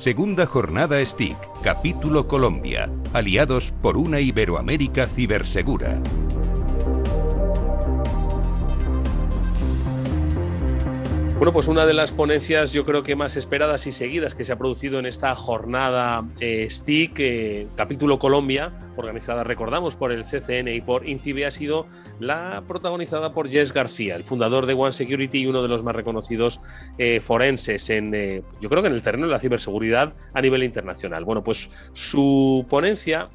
Segunda Jornada STIC, capítulo Colombia, aliados por una Iberoamérica cibersegura. Bueno, pues una de las ponencias yo creo que más esperadas y seguidas que se ha producido en esta jornada eh, STIC, eh, capítulo Colombia, organizada, recordamos, por el CCN y por INCIBE, ha sido la protagonizada por Jess García, el fundador de One Security y uno de los más reconocidos eh, forenses en, yo creo que en el terreno de la ciberseguridad a nivel internacional. Bueno, pues su ponencia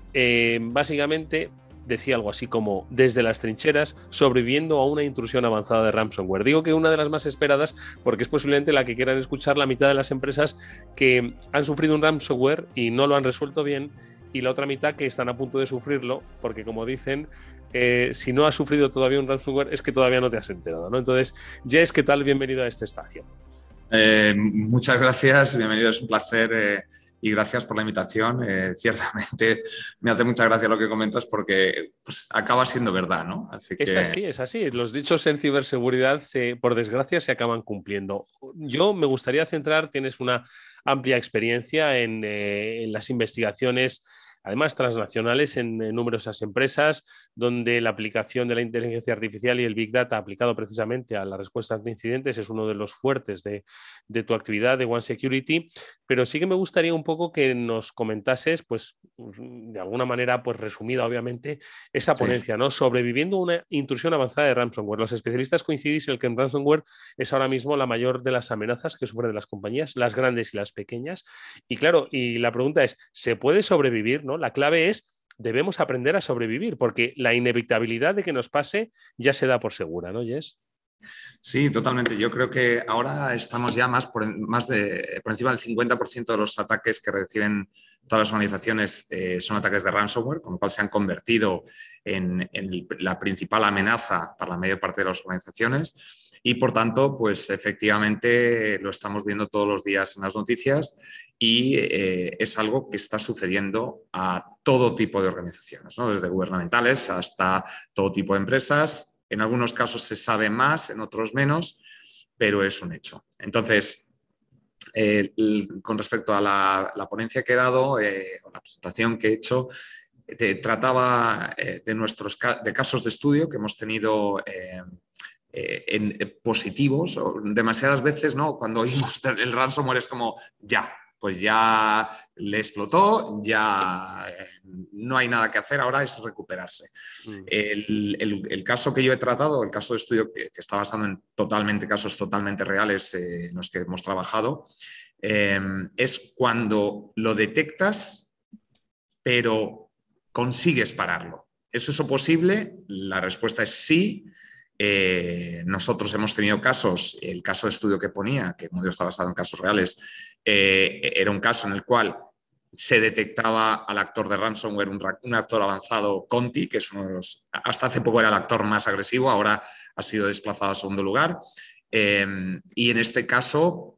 básicamente decía algo así como desde las trincheras, sobreviviendo a una intrusión avanzada de ransomware. Digo que una de las más esperadas porque es posiblemente la que quieran escuchar la mitad de las empresas que han sufrido un ransomware y no lo han resuelto bien y la otra mitad que están a punto de sufrirlo porque como dicen eh, si no has sufrido todavía un ransomware es que todavía no te has enterado. ¿no? Entonces, Jess, ¿qué tal? Bienvenido a este espacio. Eh, muchas gracias, bienvenido, es un placer. Eh, y gracias por la invitación. Eh, ciertamente me hace mucha gracia lo que comentas porque pues, acaba siendo verdad, ¿no? Así que... Es así, es así. Los dichos en ciberseguridad, se, por desgracia, se acaban cumpliendo. Yo me gustaría centrar, tienes una amplia experiencia en, eh, en las investigaciones además transnacionales en, numerosas empresas, donde la aplicación de la inteligencia artificial y el Big Data aplicado precisamente a las respuestas ante incidentes es uno de los fuertes de, tu actividad de One Security. Pero sí que me gustaría un poco que nos comentases, pues de alguna manera, pues resumida obviamente, esa ponencia, ¿no? Sobreviviendo una intrusión avanzada de ransomware. Los especialistas coincidís en que el ransomware es ahora mismo la mayor de las amenazas que sufren las compañías, las grandes y las pequeñas. Y claro, y la pregunta es, ¿se puede sobrevivir, no? La clave es debemos aprender a sobrevivir, porque la inevitabilidad de que nos pase ya se da por segura, ¿no, Jess? Sí, totalmente. Yo creo que ahora estamos ya más por, más de, encima del 50% de los ataques que reciben todas las organizaciones eh, son ataques de ransomware, con lo cual se han convertido en, en, la principal amenaza para la mayor parte de las organizaciones y por tanto, pues efectivamente lo estamos viendo todos los días en las noticias y eh, es algo que está sucediendo a todo tipo de organizaciones, desde gubernamentales hasta todo tipo de empresas. En algunos casos se sabe más, en otros menos, pero es un hecho. Entonces, eh, con respecto a la, ponencia que he dado eh, la presentación que he hecho, trataba de nuestros de casos de estudio que hemos tenido positivos. Demasiadas veces, ¿no? Cuando oímos el ransomware es como, ya, pues ya le explotó, ya eh, no hay nada que hacer, ahora es recuperarse. Mm. El, caso que yo he tratado, el caso de estudio que, está basado en totalmente casos totalmente reales eh, en los que hemos trabajado, eh, es cuando lo detectas, pero consigues pararlo. ¿Es eso posible? La respuesta es sí. nosotros hemos tenido casos, el caso de estudio que ponía, que modelo está basado en casos reales, eh, era un caso en el cual se detectaba al actor de ransomware un, actor avanzado Conti, que es uno de los, hasta hace poco era el actor más agresivo, ahora ha sido desplazado a segundo lugar. Eh, y en este caso,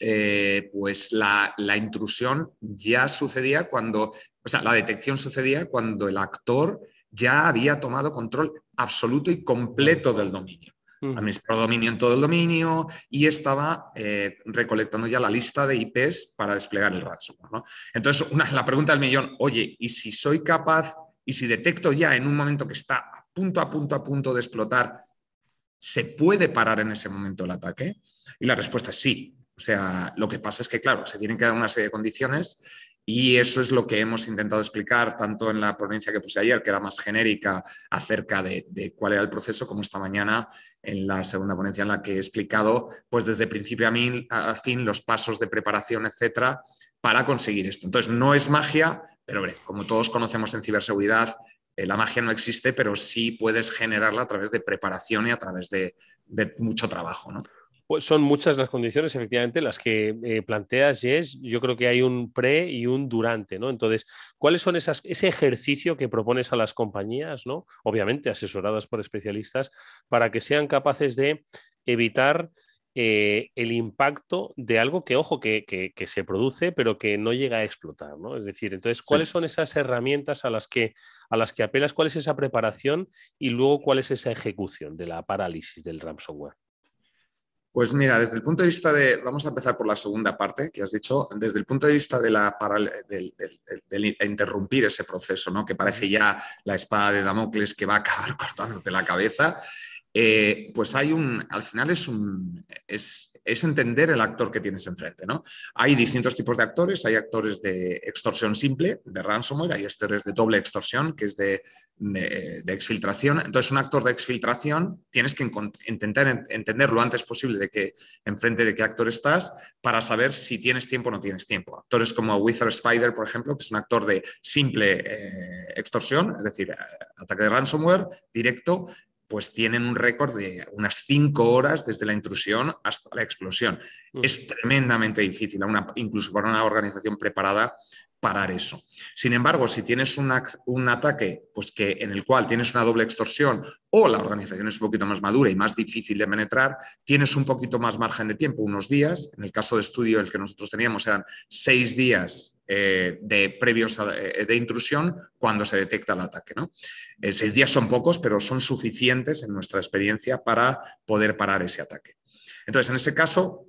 eh, pues la, la, intrusión ya sucedía cuando, o sea, la detección sucedía cuando el actor ya había tomado control absoluto y completo del dominio administrador dominio en todo el dominio y estaba eh, recolectando ya la lista de IPs para desplegar el ransomware. Entonces, una, la pregunta del millón, oye, ¿y si soy capaz y si detecto ya en un momento que está a punto, a punto, a punto de explotar, ¿se puede parar en ese momento el ataque? Y la respuesta es sí. O sea, lo que pasa es que, claro, se tienen que dar una serie de condiciones y eso es lo que hemos intentado explicar tanto en la ponencia que puse ayer, que era más genérica acerca de, cuál era el proceso, como esta mañana en la segunda ponencia en la que he explicado, pues desde principio a, fin, los pasos de preparación, etcétera, para conseguir esto. Entonces, no es magia, pero como todos conocemos en ciberseguridad, eh, la magia no existe, pero sí puedes generarla a través de preparación y a través de, de mucho trabajo, ¿no? Pues, son muchas las condiciones, efectivamente, las que eh, planteas, y es, Yo creo que hay un pre y un durante, ¿no? Entonces, ¿cuáles son esas, ese ejercicio que propones a las compañías, ¿no? Obviamente asesoradas por especialistas, para que sean capaces de evitar eh, el impacto de algo que, ojo, que, se produce, pero que no llega a explotar, ¿no? Es decir, entonces, ¿cuáles son esas herramientas a las, que, a las que apelas? ¿Cuál es esa preparación? Y luego, ¿cuál es esa ejecución de la parálisis del ransomware? Pues mira, desde el punto de vista de, vamos a empezar por la segunda parte que has dicho, desde el punto de vista de la, del interrumpir ese proceso, ¿no? que parece ya la espada de Damocles que va a acabar cortándote la cabeza, eh, pues hay un, al final es, un, es, entender el actor que tienes enfrente. ¿no? Hay distintos tipos de actores, hay actores de extorsión simple, de ransomware, hay actores de doble extorsión, que es de, de, exfiltración. Entonces, un actor de exfiltración tienes que intentar entender lo antes posible de que enfrente de qué actor estás para saber si tienes tiempo o no tienes tiempo. Actores como Wither Spider, por ejemplo, que es un actor de simple eh, extorsión, es decir, eh, ataque de ransomware directo, pues tienen un récord de unas cinco horas desde la intrusión hasta la explosión. Es tremendamente difícil, incluso para una organización preparada, parar eso. Sin embargo, si tienes un ataque pues que, en el cual tienes una doble extorsión o la organización es un poquito más madura y más difícil de penetrar, tienes un poquito más margen de tiempo, unos días. En el caso de estudio, el que nosotros teníamos eran seis días eh, de previos eh, de intrusión cuando se detecta el ataque. ¿no? Eh, seis días son pocos, pero son suficientes en nuestra experiencia para poder parar ese ataque. Entonces, en ese caso,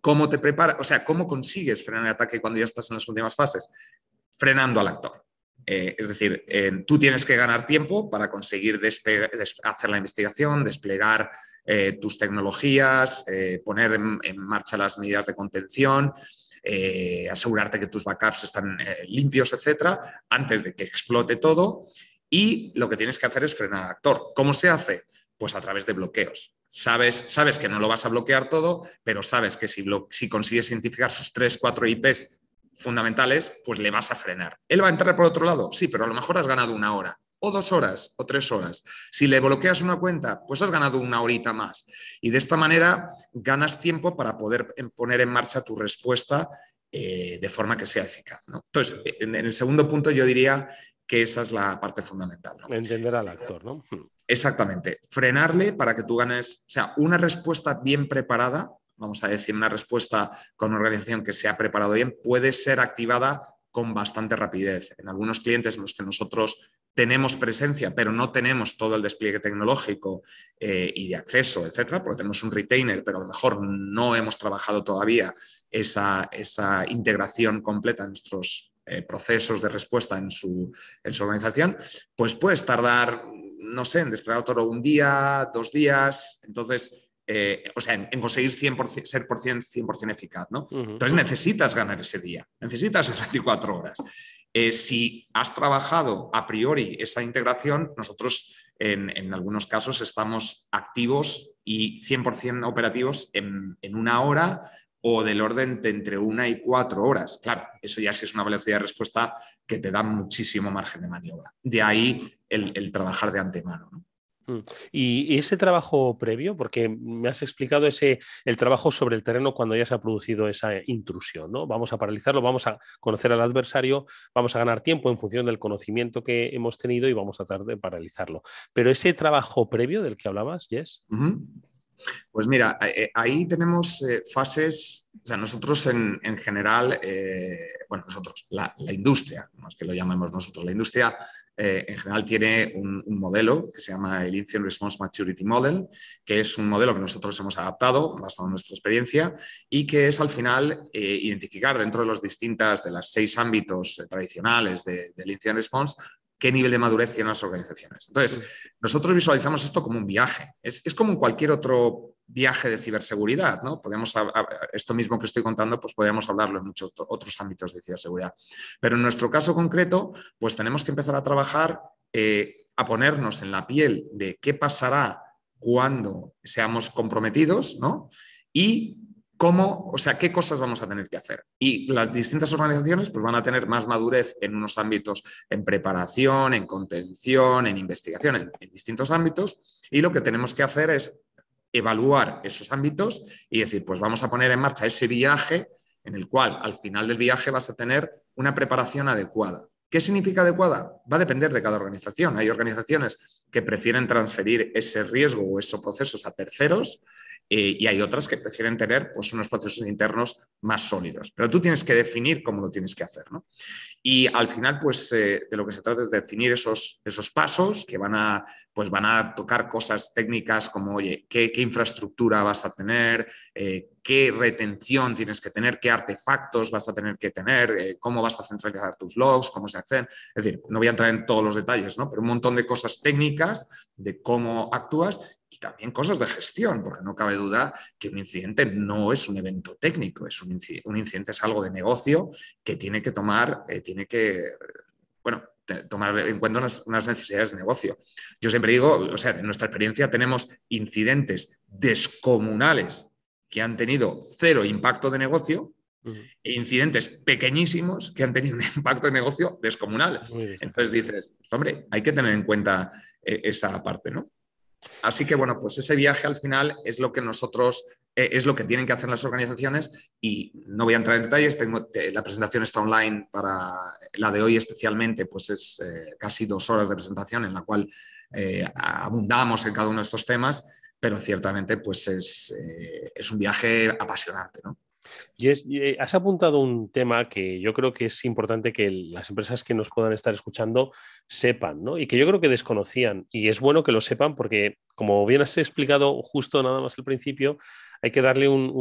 ¿cómo te preparas? O sea, ¿cómo consigues frenar el ataque cuando ya estás en las últimas fases? Frenando al actor. es decir, tú tienes que ganar tiempo para conseguir hacer la investigación, desplegar tus tecnologías, poner en, marcha las medidas de contención, eh, asegurarte que tus backups están eh, limpios, etcétera, antes de que explote todo. Y lo que tienes que hacer es frenar al actor. ¿Cómo se hace? Pues a través de bloqueos. Sabes, sabes que no lo vas a bloquear todo, pero sabes que si, si consigues identificar sus tres, cuatro IPs fundamentales, pues le vas a frenar. ¿Él va a entrar por otro lado? Sí, pero a lo mejor has ganado una hora o dos horas o tres horas. Si le bloqueas una cuenta, pues has ganado una horita más. Y de esta manera ganas tiempo para poder poner en marcha tu respuesta eh, de forma que sea eficaz. Entonces, en, el segundo punto yo diría que esa es la parte fundamental. Entender al actor, ¿no? Hmm. Exactamente. Frenarle para que tú ganes, o sea, una respuesta bien preparada, vamos a decir, una respuesta con una organización que se ha preparado bien, puede ser activada con bastante rapidez. En algunos clientes en los que nosotros tenemos presencia, pero no tenemos todo el despliegue tecnológico eh, y de acceso, etcétera, porque tenemos un retainer, pero a lo mejor no hemos trabajado todavía esa, esa integración completa en nuestros eh, procesos de respuesta en su, en su organización, pues puedes tardar, no sé, en desplegar todo un día, dos días, entonces. Eh, o sea, en, conseguir ser por 100%, eficaz, ¿no? Entonces necesitas ganar ese día, necesitas esas 24 horas. Eh, si has trabajado a priori esa integración, nosotros en, algunos casos estamos activos y 100% operativos en, una hora o del orden de entre una y cuatro horas. Claro, eso ya sí es una velocidad de respuesta que te da muchísimo margen de maniobra. De ahí el, el trabajar de antemano. Mm. Y ese trabajo previo, porque me has explicado ese el trabajo sobre el terreno cuando ya se ha producido esa intrusión, ¿no? Vamos a paralizarlo, vamos a conocer al adversario, vamos a ganar tiempo en función del conocimiento que hemos tenido y vamos a tratar de paralizarlo. Pero ese trabajo previo del que hablabas, Jess. Pues mira, eh, ahí tenemos eh, fases, o sea, nosotros en, general, eh, bueno, nosotros, la, la, industria, no es que lo llamemos nosotros, la industria eh, en general tiene un, modelo que se llama el Incident Response Maturity Model, que es un modelo que nosotros hemos adaptado basado en nuestra experiencia y que es al final eh, identificar dentro de los distintas, de los seis ámbitos eh, tradicionales del de Incident Response, qué nivel de madurez tienen las organizaciones. Entonces, nosotros visualizamos esto como un viaje. Es, como cualquier otro viaje de ciberseguridad, ¿no? Podemos, esto mismo que estoy contando, pues podríamos hablarlo en muchos otros ámbitos de ciberseguridad. Pero en nuestro caso concreto, pues tenemos que empezar a trabajar, eh, a ponernos en la piel de qué pasará cuando seamos comprometidos, ¿no? Y cómo, o sea, qué cosas vamos a tener que hacer. Y las distintas organizaciones pues, van a tener más madurez en unos ámbitos, en preparación, en contención, en investigación, en distintos ámbitos. Y lo que tenemos que hacer es evaluar esos ámbitos y decir, pues vamos a poner en marcha ese viaje en el cual al final del viaje vas a tener una preparación adecuada. ¿Qué significa adecuada? Va a depender de cada organización. Hay organizaciones que prefieren transferir ese riesgo o esos procesos a terceros eh, y hay otras que prefieren tener pues, unos procesos internos más sólidos. Pero tú tienes que definir cómo lo tienes que hacer. Y al final, pues eh, de lo que se trata es de definir esos, esos pasos que van a pues van a tocar cosas técnicas como, oye, qué, infraestructura vas a tener, eh, qué retención tienes que tener, qué artefactos vas a tener que tener, eh, cómo vas a centralizar tus logs, cómo se hacen. Es decir, no voy a entrar en todos los detalles, ¿no? pero un montón de cosas técnicas de cómo actúas y también cosas de gestión, porque no cabe duda que un incidente no es un evento técnico, es un, incidente, es algo de negocio que tiene que tomar, eh, tiene que, bueno, tomar en cuenta unas, necesidades de negocio. Yo siempre digo, o sea, en nuestra experiencia tenemos incidentes descomunales que han tenido cero impacto de negocio e incidentes pequeñísimos que han tenido un impacto de negocio descomunal. Entonces dices, hombre, hay que tener en cuenta eh, esa parte, ¿no? Así que bueno, pues ese viaje al final es lo que nosotros, eh, es lo que tienen que hacer las organizaciones y no voy a entrar en detalles, tengo, la presentación está online para la de hoy especialmente, pues es eh, casi dos horas de presentación en la cual eh, abundamos en cada uno de estos temas, pero ciertamente pues es, es un viaje apasionante, ¿no? Yes, eh, has apuntado un tema que yo creo que es importante que las empresas que nos puedan estar escuchando sepan, ¿no? Y que yo creo que desconocían. Y es bueno que lo sepan porque, como bien has explicado justo nada más al principio, hay que darle un,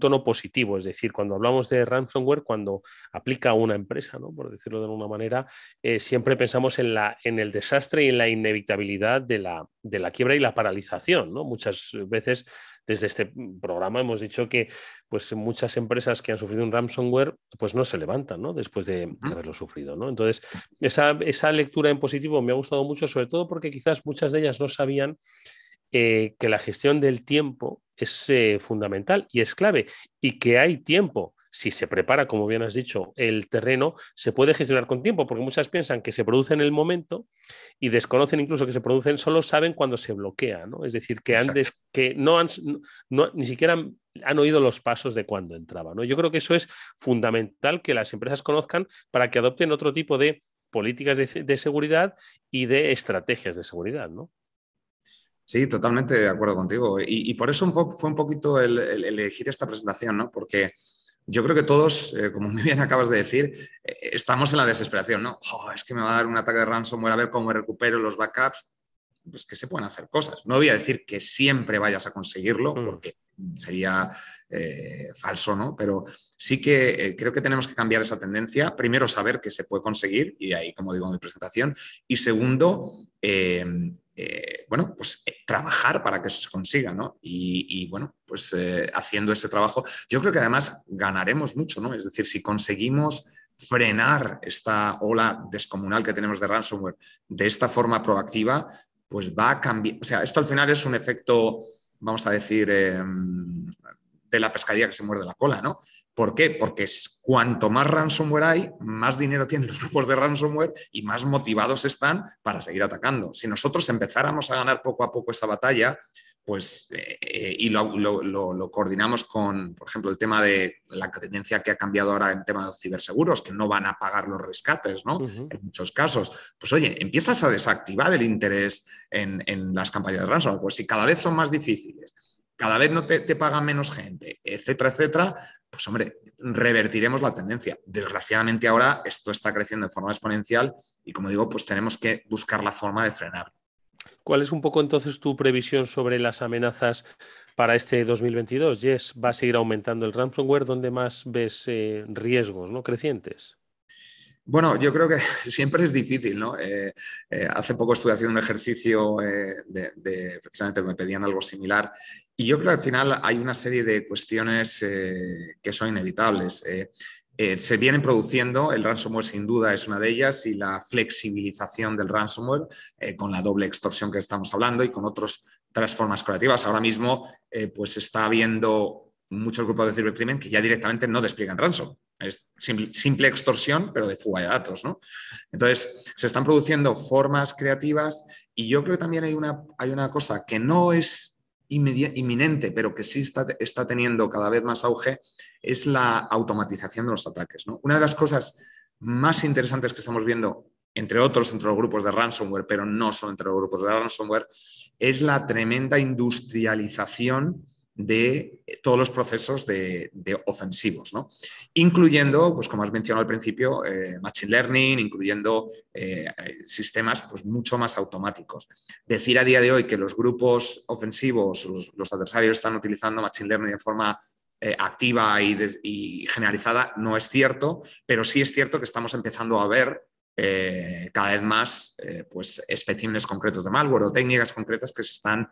tono positivo. Es decir, cuando hablamos de ransomware, cuando aplica una empresa, ¿no? por decirlo de alguna manera, eh, siempre pensamos en, el desastre y en la inevitabilidad de la, de la quiebra y la paralización. ¿no? Muchas veces desde este programa hemos dicho que pues, muchas empresas que han sufrido un ransomware pues, no se levantan después de, haberlo sufrido. Entonces, esa, lectura en positivo me ha gustado mucho, sobre todo porque quizás muchas de ellas no sabían eh, que la gestión del tiempo es eh, fundamental y es clave y que hay tiempo si se prepara, como bien has dicho, el terreno, se puede gestionar con tiempo, porque muchas piensan que se produce en el momento y desconocen incluso que se producen, solo saben cuando se bloquea, ¿no? Es decir, que que no han, ni siquiera han, oído los pasos de cuando entraba, ¿no? Yo creo que eso es fundamental que las empresas conozcan para que adopten otro tipo de políticas de, seguridad y de estrategias de seguridad, ¿no? Sí, totalmente de acuerdo contigo. Y, por eso fue, un poquito el, elegir esta presentación, ¿no? Porque yo creo que todos, eh, como muy bien acabas de decir, eh, estamos en la desesperación, ¿no? Oh, es que me va a dar un ataque de ransomware, a ver cómo recupero los backups. Pues que se pueden hacer cosas. No voy a decir que siempre vayas a conseguirlo, mm. porque sería eh, falso, ¿no? Pero sí que creo que tenemos que cambiar esa tendencia. Primero, saber que se puede conseguir, y ahí, como digo en mi presentación. Y segundo, eh, bueno, pues eh, trabajar para que eso se consiga, ¿no? Y, bueno, pues eh, haciendo ese trabajo, yo creo que además ganaremos mucho, ¿no? Es decir, si conseguimos frenar esta ola descomunal que tenemos de ransomware de esta forma proactiva, pues va a cambiar, o sea, esto al final es un efecto, vamos a decir, em, de la pescadilla que se muerde la cola, ¿no? ¿Por qué? Porque cuanto más ransomware hay, más dinero tienen los grupos de ransomware y más motivados están para seguir atacando. Si nosotros empezáramos a ganar poco a poco esa batalla, pues, eh, eh, y lo, coordinamos con, por ejemplo, el tema de la tendencia que ha cambiado ahora en temas de ciberseguros, que no van a pagar los rescates, ¿no? En muchos casos. Pues oye, empiezas a desactivar el interés en, en las campañas de ransomware, pues si cada vez son más difíciles cada vez no te, te paga menos gente, etcétera, etcétera, pues hombre, revertiremos la tendencia. Desgraciadamente ahora esto está creciendo de forma exponencial y como digo, pues tenemos que buscar la forma de frenar. ¿Cuál es un poco entonces tu previsión sobre las amenazas para este 2022? Yes, ¿va a seguir aumentando el ransomware? ¿Dónde más ves eh, riesgos ¿no? crecientes? Bueno, yo creo que siempre es difícil, ¿no? Eh, eh, hace poco estuve haciendo un ejercicio de, precisamente me pedían algo similar y yo creo que al final hay una serie de cuestiones eh, que son inevitables. Eh. Eh, se vienen produciendo, el ransomware sin duda es una de ellas, y la flexibilización del ransomware con la doble extorsión que estamos hablando y con otras formas creativas. Ahora mismo pues está habiendo muchos grupos de cibercrimen que ya directamente no despliegan ransom. Es simple, extorsión, pero de fuga de datos. Entonces, se están produciendo formas creativas y yo creo que también hay una, hay una cosa que no es inminente, pero que sí está, teniendo cada vez más auge, es la automatización de los ataques. Una de las cosas más interesantes que estamos viendo, entre otros, entre los grupos de ransomware, pero no solo entre los grupos de ransomware, es la tremenda industrialización de eh, todos los procesos de, ofensivos, incluyendo, pues como has mencionado al principio, eh, Machine Learning, incluyendo eh, sistemas pues, mucho más automáticos. Decir a día de hoy que los grupos ofensivos, los, adversarios están utilizando Machine Learning de forma activa y, generalizada no es cierto, pero sí es cierto que estamos empezando a ver cada vez más pues, especímenes concretos de malware o técnicas concretas que se están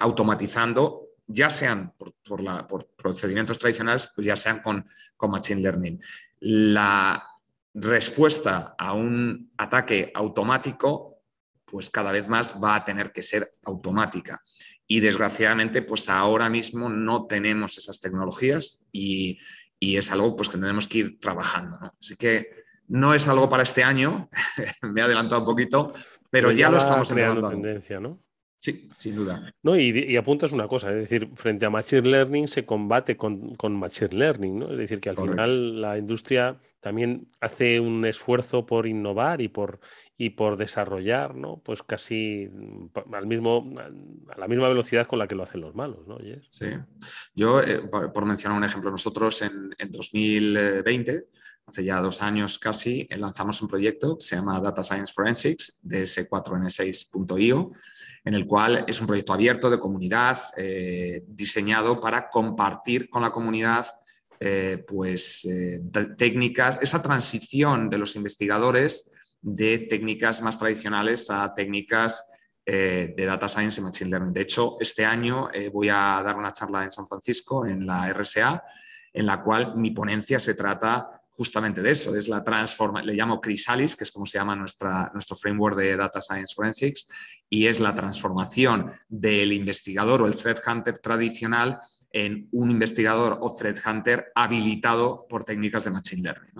automatizando ya sean por, la, por procedimientos tradicionales, pues ya sean con, Machine Learning. La respuesta a un ataque automático pues cada vez más va a tener que ser automática. Y desgraciadamente, pues ahora mismo no tenemos esas tecnologías y, es algo pues, que tenemos que ir trabajando. Así que no es algo para este año, me he adelantado un poquito, pero, ya, lo estamos empezando. tendencia, ¿no? Sí, sin duda. No, y, y, apuntas una cosa, es decir, frente a Machine Learning se combate con, Machine Learning, ¿no? Es decir, que al final la industria también hace un esfuerzo por innovar y por, y por desarrollar, ¿no? Pues casi mm, al mismo, a la misma velocidad con la que lo hacen los malos, ¿no? Sí. Yo, eh, por, mencionar un ejemplo, nosotros en, en 2020 hace ya dos años casi, eh, lanzamos un proyecto que se llama Data Science Forensics, s 4 n 6io en el cual es un proyecto abierto de comunidad, eh, diseñado para compartir con la comunidad eh, pues, técnicas, esa transición de los investigadores de técnicas más tradicionales a técnicas de Data Science y Machine Learning. De hecho, este año voy a dar una charla en San Francisco, en la RSA, en la cual mi ponencia se trata justamente de eso, es la transforma, le llamo Chrysalis, que es como se llama nuestra, nuestro framework de Data Science Forensics, y es la transformación del investigador o el threat hunter tradicional en un investigador o threat hunter habilitado por técnicas de Machine Learning.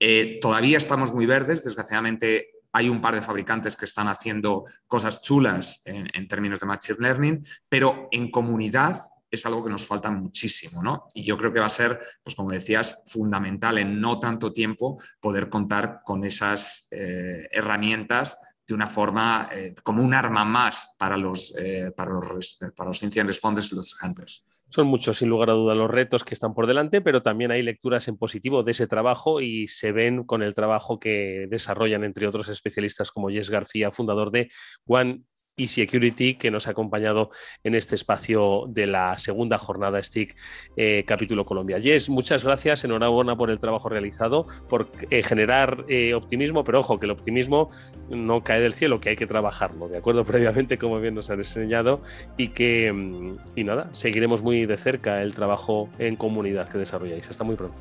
Eh, todavía estamos muy verdes, desgraciadamente hay un par de fabricantes que están haciendo cosas chulas en términos de Machine Learning, pero en comunidad es algo que nos falta muchísimo, ¿no? Y yo creo que va a ser, pues como decías, fundamental en no tanto tiempo poder contar con esas eh, herramientas de una forma eh, como un arma más para los, eh, para responders y los hunters. Son muchos, sin lugar a duda, los retos que están por delante, pero también hay lecturas en positivo de ese trabajo y se ven con el trabajo que desarrollan, entre otros especialistas como Jess García, fundador de One y Security, que nos ha acompañado en este espacio de la segunda jornada STIC eh, capítulo Colombia. Jess, muchas gracias, enhorabuena por el trabajo realizado, por eh, generar eh, optimismo, pero ojo, que el optimismo no cae del cielo, que hay que trabajarlo, ¿de acuerdo? Previamente, como bien nos han enseñado, y que, mm, y nada, seguiremos muy de cerca el trabajo en comunidad que desarrolláis. Hasta muy pronto.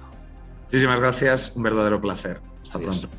Muchísimas gracias, un verdadero placer. Hasta pronto.